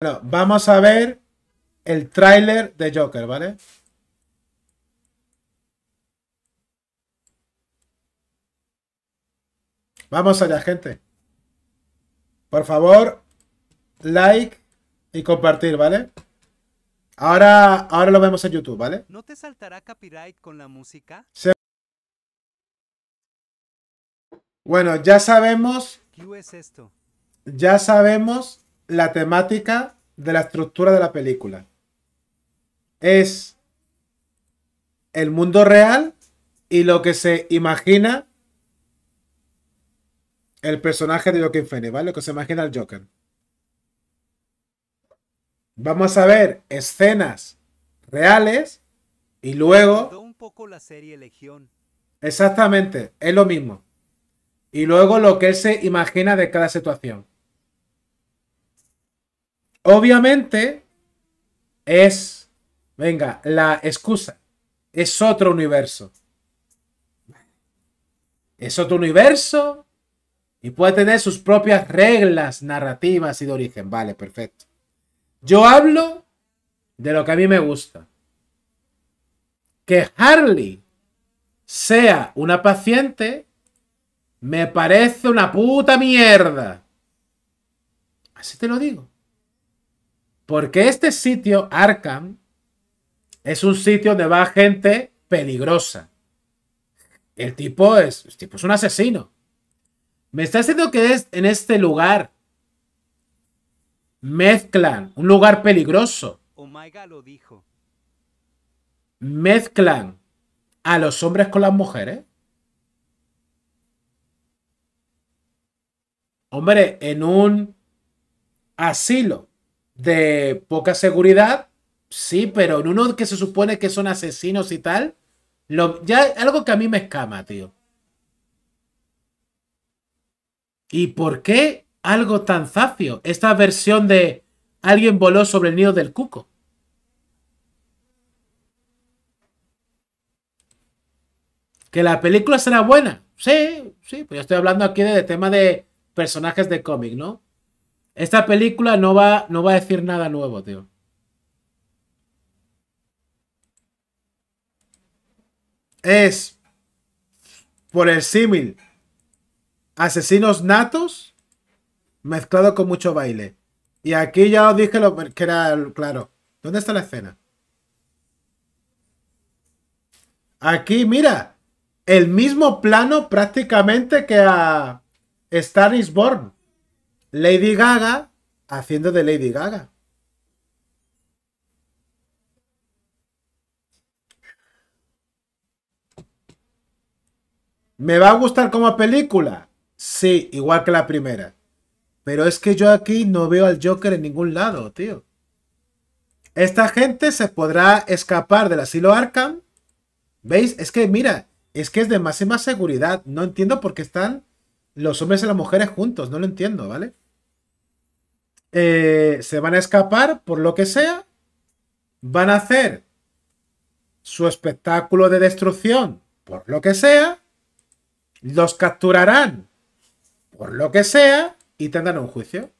Bueno, vamos a ver el tráiler de Joker, ¿vale? Vamos allá, gente. Por favor, like y compartir, ¿vale? Ahora, ahora lo vemos en YouTube, ¿vale? ¿No te saltará copyright con la música? Bueno, ya sabemos. ¿Qué es esto? Ya sabemos la temática de la estructura de la película. Es el mundo real y lo que se imagina el personaje de Joaquin ¿vale? Lo que se imagina el Joker. Vamos a ver escenas reales y luego un poco la serie Legión. Exactamente, es lo mismo. Y luego lo que él se imagina de cada situación. Obviamente es, venga, la excusa. Es otro universo. Es otro universo y puede tener sus propias reglas narrativas y de origen. Vale, perfecto. Yo hablo de lo que a mí me gusta. Que Harley sea una paciente me parece una puta mierda. Así te lo digo. Porque este sitio, Arkham, es un sitio donde va gente peligrosa. El tipo es, tipo es un asesino. Me está diciendo que es en este lugar mezclan un lugar peligroso. Omega lo dijo. Mezclan a los hombres con las mujeres. Hombre, en un asilo de poca seguridad, sí, pero en uno que se supone que son asesinos y tal, ya algo que a mí me escama, tío. ¿Y por qué algo tan zafio? Esta versión de alguien voló sobre el nido del cuco. ¿Que la película será buena? Sí, sí, pues yo estoy hablando aquí de tema de personajes de cómic, ¿no? Esta película no va, no va a decir nada nuevo, tío. Es, por el símil, asesinos natos mezclado con mucho baile. Y aquí ya os dije lo que era claro. ¿Dónde está la escena? Aquí, mira, el mismo plano prácticamente que a Star Born. Lady Gaga haciendo de Lady Gaga. ¿Me va a gustar como película? Sí, igual que la primera. Pero es que yo aquí no veo al Joker en ningún lado, tío. Esta gente se podrá escapar del asilo Arkham. ¿Veis? Es que, mira, es que es de máxima seguridad. No entiendo por qué están los hombres y las mujeres juntos, no lo entiendo, ¿vale? Eh, se van a escapar por lo que sea, van a hacer su espectáculo de destrucción por lo que sea, los capturarán por lo que sea y tendrán un juicio.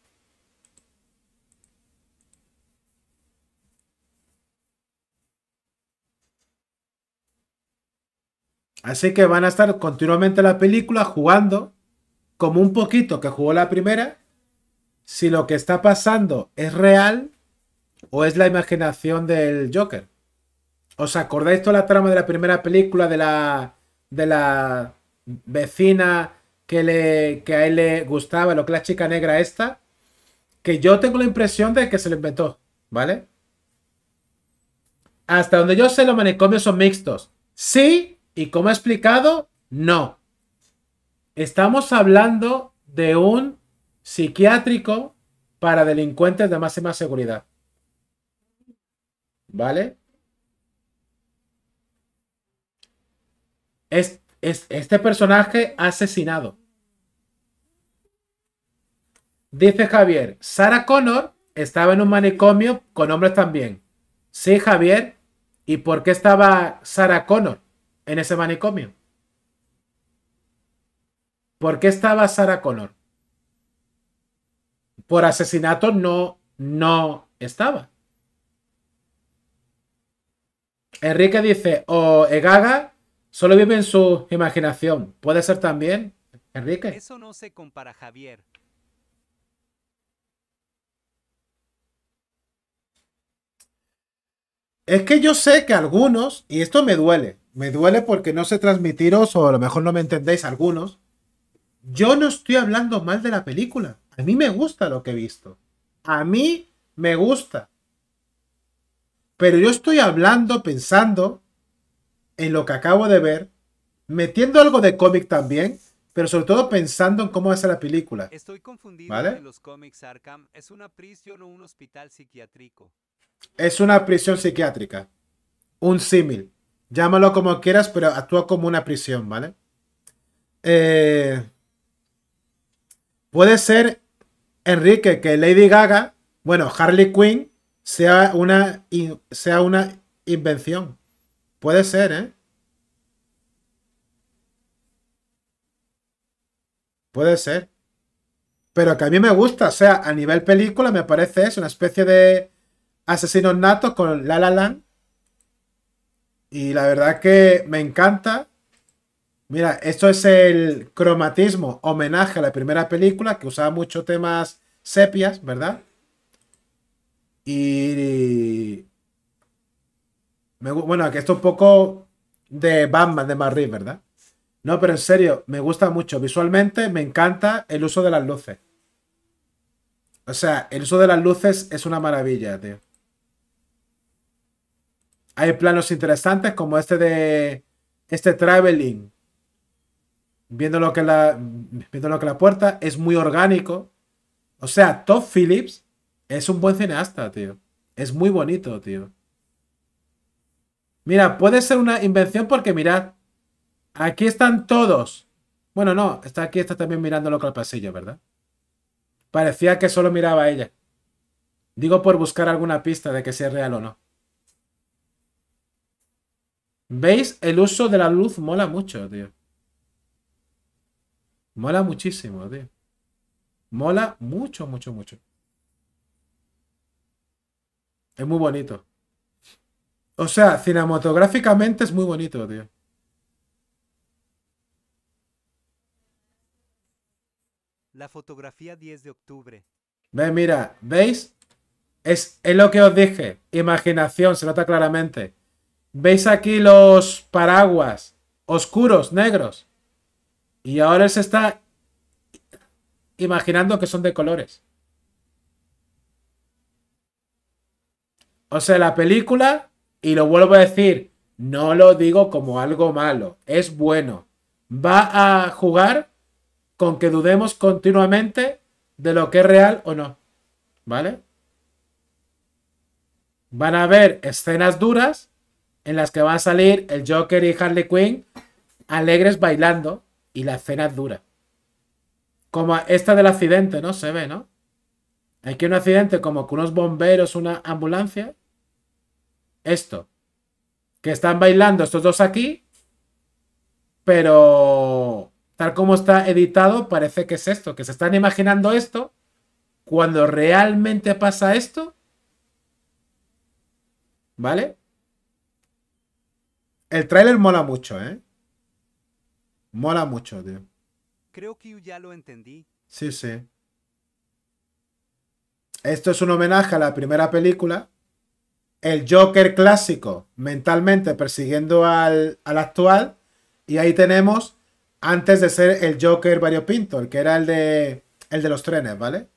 Así que van a estar continuamente la película jugando como un poquito que jugó la primera, si lo que está pasando es real o es la imaginación del Joker. ¿Os acordáis toda la trama de la primera película de la, de la vecina que, le, que a él le gustaba, lo que la chica negra esta? Que yo tengo la impresión de que se le inventó, ¿vale? Hasta donde yo sé, los manicomios son mixtos. Sí, y como he explicado, no. Estamos hablando de un psiquiátrico para delincuentes de máxima seguridad. ¿Vale? Es, este personaje asesinado. Dice Javier, Sara Connor estaba en un manicomio con hombres también. Sí, Javier. ¿Y por qué estaba Sarah Connor en ese manicomio? ¿Por qué estaba Sara Color? Por asesinato no, no estaba. Enrique dice, o Egaga solo vive en su imaginación. Puede ser también, Enrique. Eso no se compara, Javier. Es que yo sé que algunos, y esto me duele, me duele porque no sé transmitiros, o a lo mejor no me entendéis algunos, yo no estoy hablando mal de la película. A mí me gusta lo que he visto. A mí me gusta. Pero yo estoy hablando, pensando en lo que acabo de ver, metiendo algo de cómic también, pero sobre todo pensando en cómo hace la película. Estoy confundido en los cómics Arkham. ¿Es una prisión o un hospital psiquiátrico? Es una prisión psiquiátrica. Un símil. Llámalo como quieras, pero actúa como una prisión, ¿vale? Eh, Puede ser, Enrique, que Lady Gaga, bueno, Harley Quinn, sea una, sea una invención. Puede ser, ¿eh? Puede ser. Pero que a mí me gusta, o sea, a nivel película me parece es una especie de asesinos natos con La La Land. Y la verdad que me encanta. Mira, esto es el cromatismo, homenaje a la primera película que usaba mucho temas sepias, ¿verdad? Y. bueno, que esto es un poco de Batman de Madrid, ¿verdad? No, pero en serio, me gusta mucho. Visualmente me encanta el uso de las luces. O sea, el uso de las luces es una maravilla, tío. Hay planos interesantes como este de este traveling viendo lo que la, lo que la puerta, es muy orgánico. O sea, Todd Phillips es un buen cineasta, tío. Es muy bonito, tío. Mira, puede ser una invención porque mirad, aquí están todos. Bueno, no, está aquí, está también mirando que el pasillo, ¿verdad? Parecía que solo miraba ella. Digo por buscar alguna pista de que sea real o no. ¿Veis? El uso de la luz mola mucho, tío. Mola muchísimo, tío. Mola mucho, mucho, mucho. Es muy bonito. O sea, cinematográficamente es muy bonito, tío. La fotografía 10 de octubre. Ve, mira, ¿veis? Es, es lo que os dije. Imaginación, se nota claramente. ¿Veis aquí los paraguas oscuros, negros? Y ahora se está imaginando que son de colores. O sea, la película, y lo vuelvo a decir, no lo digo como algo malo, es bueno. Va a jugar con que dudemos continuamente de lo que es real o no. ¿Vale? Van a haber escenas duras en las que va a salir el Joker y Harley Quinn alegres bailando y la escena es dura. Como esta del accidente, ¿no? Se ve, ¿no? Aquí un accidente como con unos bomberos, una ambulancia. Esto. Que están bailando estos dos aquí. Pero tal como está editado, parece que es esto. Que se están imaginando esto. Cuando realmente pasa esto. ¿Vale? El tráiler mola mucho, ¿eh? Mola mucho, tío. Creo que ya lo entendí. Sí, sí. Esto es un homenaje a la primera película. El Joker clásico, mentalmente persiguiendo al, actual. Y ahí tenemos, antes de ser el Joker variopinto, el que era el de, el de los trenes, ¿vale?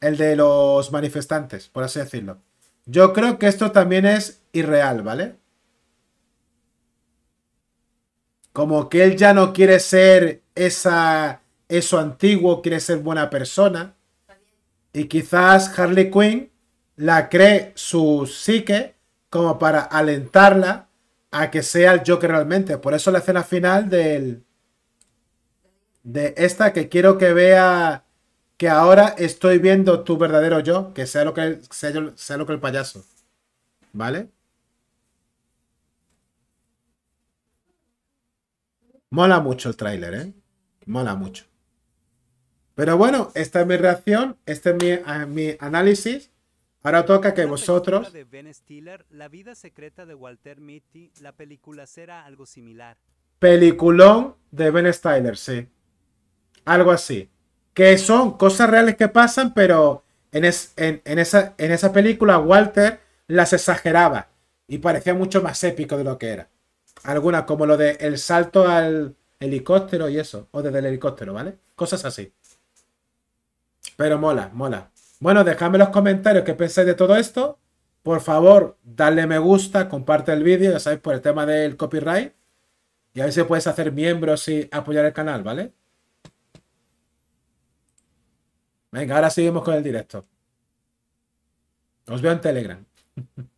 El de los manifestantes, por así decirlo. Yo creo que esto también es irreal, ¿vale? Como que él ya no quiere ser esa, eso antiguo, quiere ser buena persona. Y quizás Harley Quinn la cree su psique como para alentarla a que sea el Joker realmente. Por eso la escena final del, de esta que quiero que vea que ahora estoy viendo tu verdadero yo, que sea lo que sea lo que el payaso. ¿Vale? Mola mucho el tráiler, ¿eh? Mola mucho. Pero bueno, esta es mi reacción, este es mi, análisis. Ahora toca que vosotros. La de Ben Stiller, vida secreta de Walter Mitty, la película será algo similar. Peliculón de Ben Stiller, sí. Algo así. Que son cosas reales que pasan, pero en esa película Walter las exageraba y parecía mucho más épico de lo que era. Algunas como lo de el salto al helicóptero y eso, o desde el helicóptero, ¿vale? Cosas así. Pero mola, mola. Bueno, dejadme los comentarios qué pensáis de todo esto. Por favor, dale me gusta, comparte el vídeo, ya sabéis, por el tema del copyright. Y a ver si puedes hacer miembros y apoyar el canal, ¿vale? Venga, ahora seguimos con el directo. Os veo en Telegram.